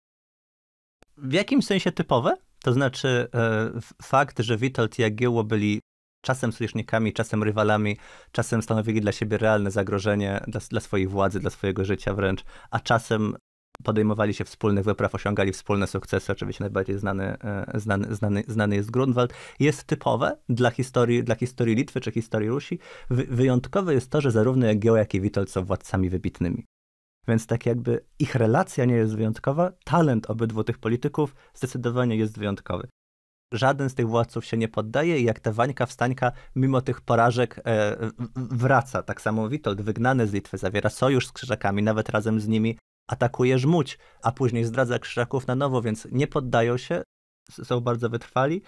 W jakim sensie typowe? To znaczy e, fakt, że Witold i Jagiełło byli czasem sojusznikami, czasem rywalami, czasem stanowili dla siebie realne zagrożenie dla, dla swojej władzy, dla swojego życia wręcz, a czasem podejmowali się wspólnych wypraw, osiągali wspólne sukcesy. Oczywiście najbardziej znany, e, znany, znany, znany jest Grunwald. Jest typowe dla historii, dla historii Litwy czy historii Rusi. Wy, wyjątkowe jest to, że zarówno Jagiełło, jak i Witold są władcami wybitnymi. Więc tak jakby ich relacja nie jest wyjątkowa, talent obydwu tych polityków zdecydowanie jest wyjątkowy żaden z tych władców się nie poddaje i jak ta Wańka Wstańka mimo tych porażek e, wraca. Tak samo Witold, wygnany z Litwy, zawiera sojusz z Krzyżakami, nawet razem z nimi atakuje żmudź, a później zdradza krzyżaków na nowo, więc nie poddają się, są bardzo wytrwali.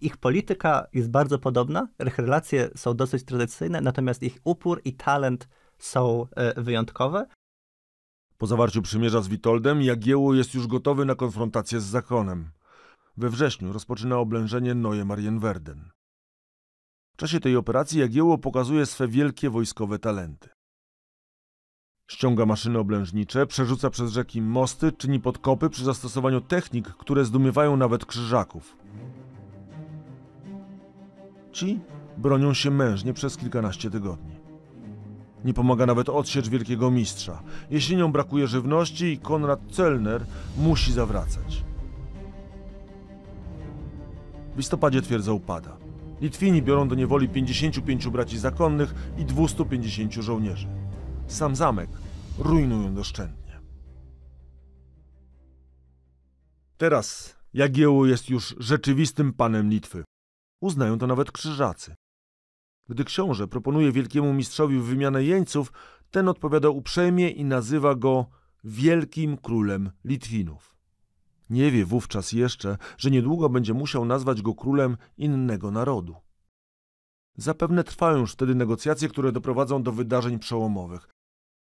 Ich polityka jest bardzo podobna, ich relacje są dosyć tradycyjne, natomiast ich upór i talent są e, wyjątkowe. Po zawarciu przymierza z Witoldem, Jagiełło jest już gotowy na konfrontację z zakonem. We wrześniu rozpoczyna oblężenie Neue Marienwerden. W czasie tej operacji Jagiełło pokazuje swe wielkie wojskowe talenty. Ściąga maszyny oblężnicze, przerzuca przez rzeki mosty, czyni podkopy przy zastosowaniu technik, które zdumiewają nawet krzyżaków. Ci bronią się mężnie przez kilkanaście tygodni. Nie pomaga nawet odsiecz wielkiego mistrza. Jesienią brakuje żywności i Konrad Celner musi zawracać. W listopadzie twierdza upada. Litwini biorą do niewoli 55 braci zakonnych i 250 żołnierzy. Sam zamek rujnują doszczętnie. Teraz Jagiełło jest już rzeczywistym panem Litwy. Uznają to nawet krzyżacy. Gdy książę proponuje wielkiemu mistrzowi wymianę jeńców, ten odpowiada uprzejmie i nazywa go wielkim królem Litwinów. Nie wie wówczas jeszcze, że niedługo będzie musiał nazwać go królem innego narodu. Zapewne trwają już wtedy negocjacje, które doprowadzą do wydarzeń przełomowych.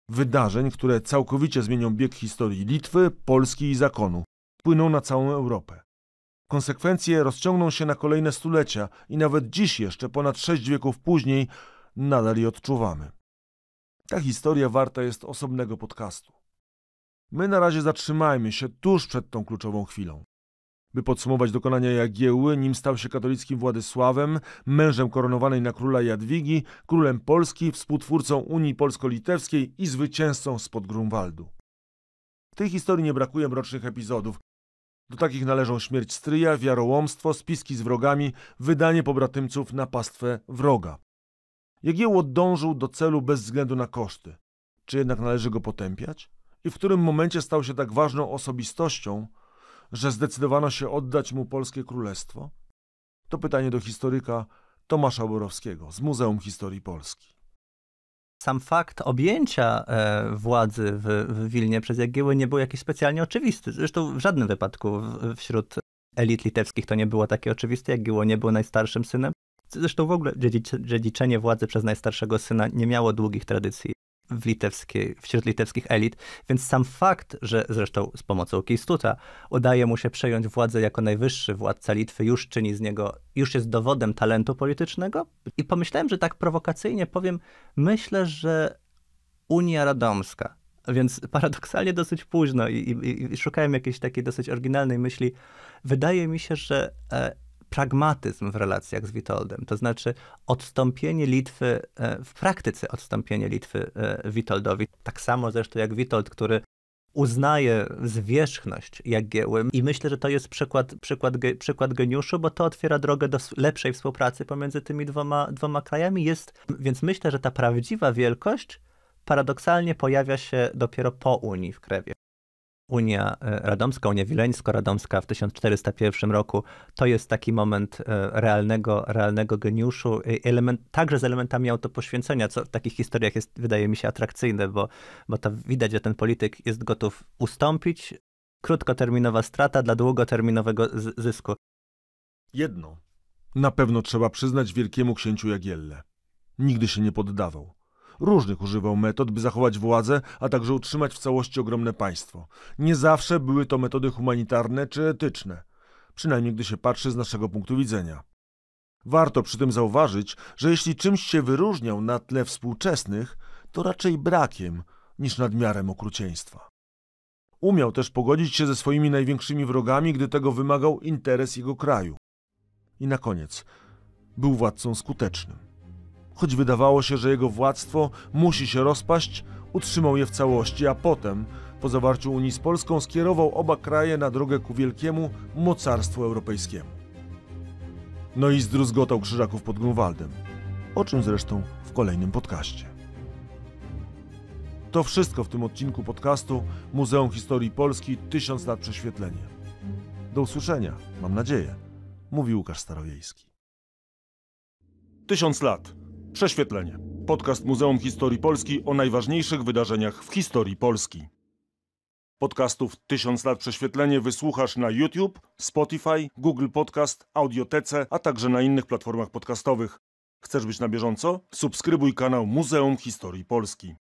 Wydarzeń, które całkowicie zmienią bieg historii Litwy, Polski i zakonu, płyną na całą Europę. Konsekwencje rozciągną się na kolejne stulecia i nawet dziś jeszcze, ponad sześć wieków później, nadal je odczuwamy. Ta historia warta jest osobnego podcastu. My na razie zatrzymajmy się tuż przed tą kluczową chwilą. By podsumować dokonania Jagieły, nim stał się katolickim Władysławem, mężem koronowanej na króla Jadwigi, królem Polski, współtwórcą Unii Polsko-Litewskiej i zwycięzcą spod Grunwaldu. W tej historii nie brakuje mrocznych epizodów. Do takich należą śmierć stryja, wiarołomstwo, spiski z wrogami, wydanie pobratymców na pastwę wroga. Jagiełło dążył do celu bez względu na koszty. Czy jednak należy go potępiać? I w którym momencie stał się tak ważną osobistością, że zdecydowano się oddać mu polskie królestwo? To pytanie do historyka Tomasza Borowskiego z Muzeum Historii Polski. Sam fakt objęcia e, władzy w, w Wilnie przez Jagiełę nie był jakiś specjalnie oczywisty. Zresztą w żadnym wypadku w, wśród elit litewskich to nie było takie oczywiste. Jagiełło nie był najstarszym synem. Zresztą w ogóle dziedziczenie władzy przez najstarszego syna nie miało długich tradycji w, litewskiej, wśród litewskich elit, więc sam fakt, że zresztą z pomocą Kistuta udaje mu się przejąć władzę jako najwyższy władca Litwy, już czyni z niego, już jest dowodem talentu politycznego. I pomyślałem, że tak prowokacyjnie powiem, myślę, że Unia Radomska, więc paradoksalnie dosyć późno i, i, i szukałem jakiejś takiej dosyć oryginalnej myśli. Wydaje mi się, że e, pragmatyzm w relacjach z Witoldem, to znaczy odstąpienie Litwy, e, w praktyce odstąpienie Litwy e, Witoldowi, tak samo zresztą jak Witold, który uznaje zwierzchność Jagieły i myślę, że to jest przykład, przykład, przykład geniuszu, bo to otwiera drogę do lepszej współpracy pomiędzy tymi dwoma, dwoma krajami. Jest, więc myślę, że ta prawdziwa wielkość paradoksalnie pojawia się dopiero po Unii w Krewie. Unia e, Radomska, Unia Wileńsko-Radomska w 1401 roku, to jest taki moment e, realnego, realnego geniuszu, e, element, także z elementami autopoświęcenia, co w takich historiach jest, wydaje mi się, atrakcyjne, bo, bo to widać, że ten polityk jest gotów ustąpić, krótkoterminowa strata dla długoterminowego zysku. Jedno. Na pewno trzeba przyznać wielkiemu księciu Jagielle. Nigdy się nie poddawał. Różnych używał metod, by zachować władzę, a także utrzymać w całości ogromne państwo. Nie zawsze były to metody humanitarne czy etyczne, przynajmniej gdy się patrzy z naszego punktu widzenia. Warto przy tym zauważyć, że jeśli czymś się wyróżniał na tle współczesnych, to raczej brakiem niż nadmiarem okrucieństwa. Umiał też pogodzić się ze swoimi największymi wrogami, gdy tego wymagał interes jego kraju. I na koniec, był władcą skutecznym. Choć wydawało się, że jego władztwo musi się rozpaść, utrzymał je w całości, a potem, po zawarciu Unii z Polską, skierował oba kraje na drogę ku wielkiemu mocarstwu europejskiemu. No i zdruzgotał krzyżaków pod Grunwaldem, o czym zresztą w kolejnym podcaście. To wszystko w tym odcinku podcastu Muzeum Historii Polski tysiąc lat prześwietlenie. Do usłyszenia, mam nadzieję, mówi Łukasz Starowiejski. Tysiąc lat. Prześwietlenie. Podcast Muzeum Historii Polski o najważniejszych wydarzeniach w historii Polski. Podcastów Tysiąc lat prześwietlenie wysłuchasz na YouTube, Spotify, Google Podcast, Audiotece, a także na innych platformach podcastowych. Chcesz być na bieżąco? Subskrybuj kanał Muzeum Historii Polski.